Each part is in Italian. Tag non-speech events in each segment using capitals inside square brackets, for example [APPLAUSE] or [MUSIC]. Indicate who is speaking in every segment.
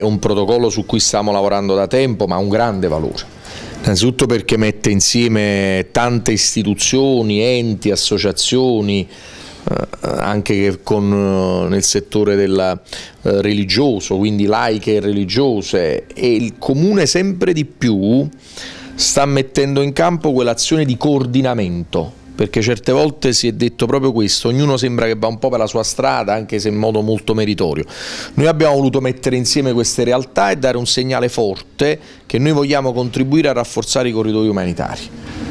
Speaker 1: È un protocollo su cui stiamo lavorando da tempo, ma ha un grande valore. Innanzitutto perché mette insieme tante istituzioni, enti, associazioni, eh, anche con, eh, nel settore della, eh, religioso, quindi laiche e religiose, e il comune sempre di più sta mettendo in campo quell'azione di coordinamento perché certe volte si è detto proprio questo, ognuno sembra che va un po' per la sua strada, anche se in modo molto meritorio. Noi abbiamo voluto mettere insieme queste realtà e dare un segnale forte che noi vogliamo contribuire a rafforzare i corridoi umanitari.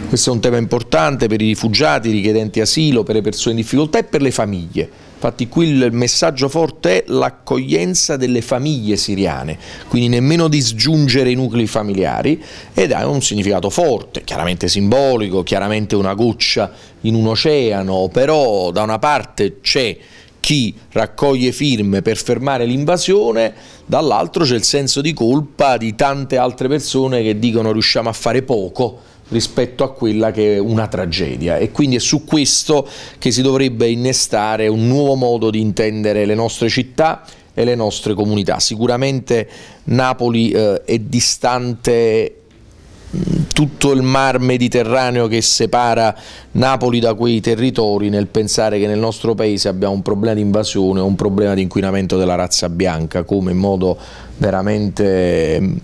Speaker 1: Questo è un tema importante per i rifugiati, i richiedenti asilo, per le persone in difficoltà e per le famiglie. Infatti qui il messaggio forte è l'accoglienza delle famiglie siriane, quindi nemmeno disgiungere i nuclei familiari ed ha un significato forte, chiaramente simbolico, chiaramente una goccia in un oceano, però da una parte c'è chi raccoglie firme per fermare l'invasione, dall'altro c'è il senso di colpa di tante altre persone che dicono riusciamo a fare poco rispetto a quella che è una tragedia e quindi è su questo che si dovrebbe innestare un nuovo modo di intendere le nostre città e le nostre comunità. Sicuramente Napoli eh, è distante mm, tutto il mar Mediterraneo che separa Napoli da quei territori nel pensare che nel nostro paese abbiamo un problema di invasione, un problema di inquinamento della razza bianca come in modo veramente mm,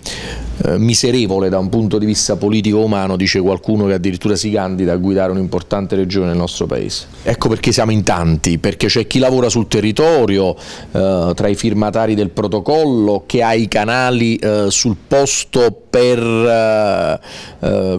Speaker 1: eh, miserevole da un punto di vista politico umano, dice qualcuno che addirittura si candida a guidare un'importante regione nel nostro paese. Ecco perché siamo in tanti, perché c'è chi lavora sul territorio, eh, tra i firmatari del protocollo, che ha i canali eh, sul posto per eh,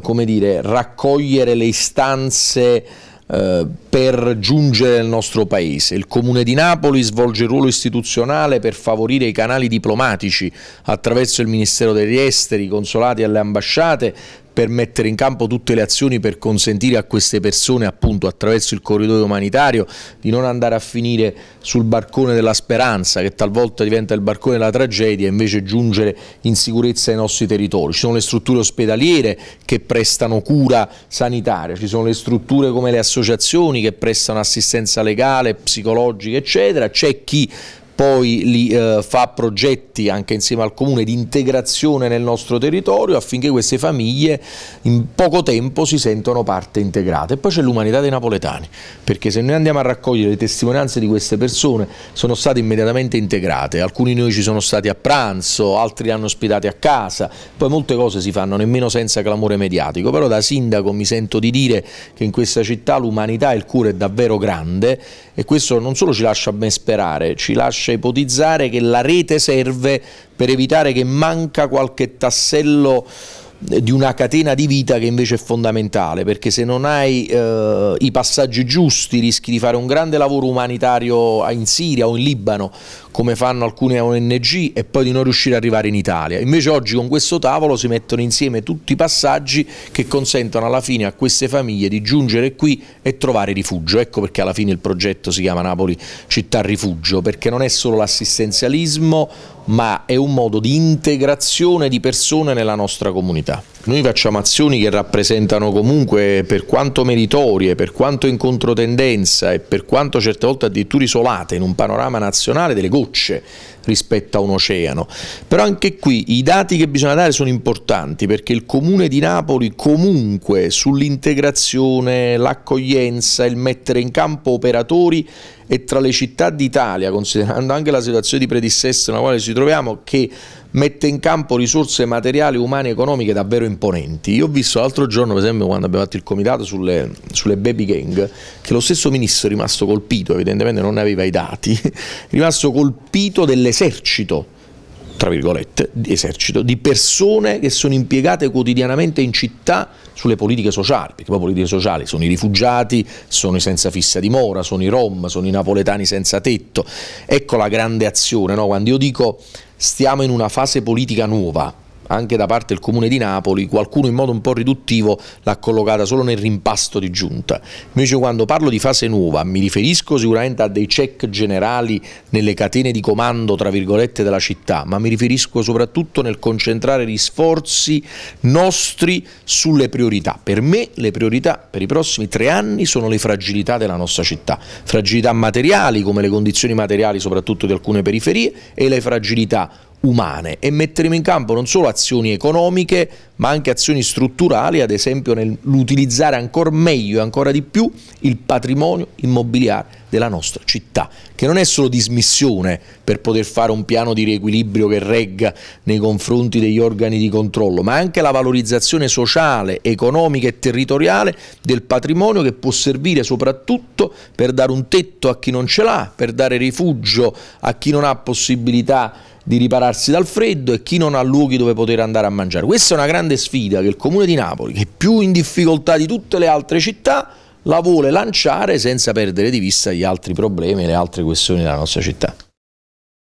Speaker 1: eh dire, raccogliere le istanze eh, per giungere nel nostro paese. Il Comune di Napoli svolge il ruolo istituzionale per favorire i canali diplomatici attraverso il Ministero degli Esteri, i consolati e le ambasciate per mettere in campo tutte le azioni per consentire a queste persone appunto attraverso il corridoio umanitario di non andare a finire sul barcone della speranza che talvolta diventa il barcone della tragedia e invece giungere in sicurezza ai nostri territori. Ci sono le strutture ospedaliere che prestano cura sanitaria, ci sono le strutture come le associazioni che prestano assistenza legale, psicologica eccetera, c'è chi poi li eh, fa progetti anche insieme al comune di integrazione nel nostro territorio affinché queste famiglie in poco tempo si sentano parte integrata. E poi c'è l'umanità dei napoletani, perché se noi andiamo a raccogliere le testimonianze di queste persone sono state immediatamente integrate, alcuni di noi ci sono stati a pranzo, altri li hanno ospitati a casa, poi molte cose si fanno nemmeno senza clamore mediatico, però da sindaco mi sento di dire che in questa città l'umanità e il cuore è davvero grande e questo non solo ci lascia ben sperare, ci lascia ipotizzare che la rete serve per evitare che manca qualche tassello di una catena di vita che invece è fondamentale, perché se non hai eh, i passaggi giusti rischi di fare un grande lavoro umanitario in Siria o in Libano, come fanno alcune ONG, e poi di non riuscire ad arrivare in Italia. Invece oggi con questo tavolo si mettono insieme tutti i passaggi che consentono alla fine a queste famiglie di giungere qui e trovare rifugio. Ecco perché alla fine il progetto si chiama Napoli città rifugio, perché non è solo l'assistenzialismo, ma è un modo di integrazione di persone nella nostra comunità comunità. Noi facciamo azioni che rappresentano comunque, per quanto meritorie, per quanto in controtendenza e per quanto certe volte addirittura isolate in un panorama nazionale, delle gocce rispetto a un oceano. Però anche qui i dati che bisogna dare sono importanti perché il Comune di Napoli comunque sull'integrazione, l'accoglienza, il mettere in campo operatori e tra le città d'Italia, considerando anche la situazione di predissesso nella quale ci troviamo, che mette in campo risorse materiali, umane e economiche davvero imponenti. Io ho visto l'altro giorno, per esempio, quando abbiamo fatto il comitato sulle, sulle baby gang, che lo stesso ministro è rimasto colpito, evidentemente non ne aveva i dati, è [LAUGHS] rimasto colpito dell'esercito tra virgolette, di esercito, di persone che sono impiegate quotidianamente in città sulle politiche sociali, perché poi politiche sociali sono i rifugiati, sono i senza fissa dimora, sono i rom, sono i napoletani senza tetto. Ecco la grande azione, no? quando io dico stiamo in una fase politica nuova, anche da parte del Comune di Napoli, qualcuno in modo un po' riduttivo l'ha collocata solo nel rimpasto di giunta. Invece quando parlo di fase nuova mi riferisco sicuramente a dei check generali nelle catene di comando tra virgolette della città, ma mi riferisco soprattutto nel concentrare gli sforzi nostri sulle priorità. Per me le priorità per i prossimi tre anni sono le fragilità della nostra città, fragilità materiali come le condizioni materiali soprattutto di alcune periferie e le fragilità umane e metteremo in campo non solo azioni economiche ma anche azioni strutturali, ad esempio nell'utilizzare ancora meglio e ancora di più il patrimonio immobiliare della nostra città, che non è solo dismissione per poter fare un piano di riequilibrio che regga nei confronti degli organi di controllo, ma anche la valorizzazione sociale, economica e territoriale del patrimonio che può servire soprattutto per dare un tetto a chi non ce l'ha, per dare rifugio a chi non ha possibilità di ripararsi dal freddo e chi non ha luoghi dove poter andare a mangiare. Questa è una grande sfida che il comune di Napoli, che è più in difficoltà di tutte le altre città, la vuole lanciare senza perdere di vista gli altri problemi e le altre questioni della nostra città.